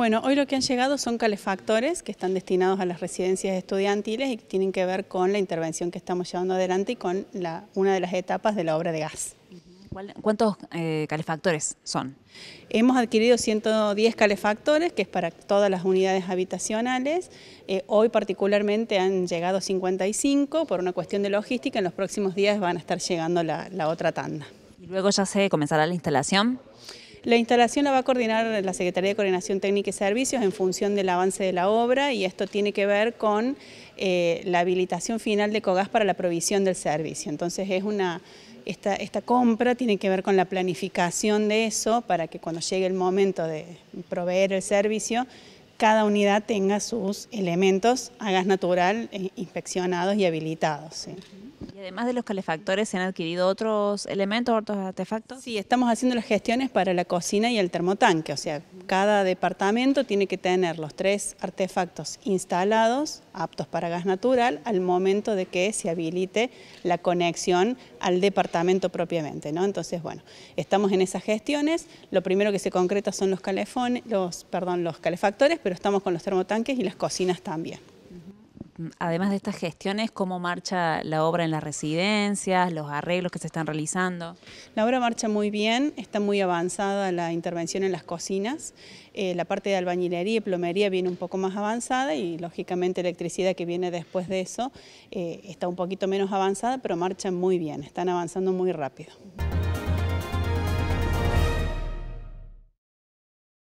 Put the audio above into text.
Bueno, hoy lo que han llegado son calefactores que están destinados a las residencias estudiantiles y tienen que ver con la intervención que estamos llevando adelante y con una de las etapas de la obra de gas. ¿Cuántos eh, calefactores son? Hemos adquirido 110 calefactores, que es para todas las unidades habitacionales. Eh, hoy particularmente han llegado 55 por una cuestión de logística. En los próximos días van a estar llegando la, la otra tanda. ¿Y luego ya se comenzará la instalación? La instalación la va a coordinar la Secretaría de Coordinación Técnica y Servicios en función del avance de la obra y esto tiene que ver con eh, la habilitación final de COGAS para la provisión del servicio. Entonces es una... Esta, compra tiene que ver con la planificación de eso para que cuando llegue el momento de proveer el servicio, cada unidad tenga sus elementos a gas natural eh, inspeccionados y habilitados además de los calefactores, ¿se han adquirido otros elementos, otros artefactos? Sí, estamos haciendo las gestiones para la cocina y el termotanque, o sea, cada departamento tiene que tener los tres artefactos instalados, aptos para gas natural, al momento de que se habilite la conexión al departamento propiamente, Entonces, bueno, estamos en esas gestiones, lo primero que se concreta son los, calefones, los, perdón, los calefactores, pero estamos con los termotanques y las cocinas también además de estas gestiones, cómo marcha la obra en las residencias, los arreglos que se están realizando? La obra marcha muy bien, está muy avanzada la intervención en las cocinas, eh, la parte de albañilería y plomería viene un poco más avanzada y lógicamente electricidad que viene después de eso eh, está un poquito menos avanzada, pero marcha muy bien, están avanzando muy rápido.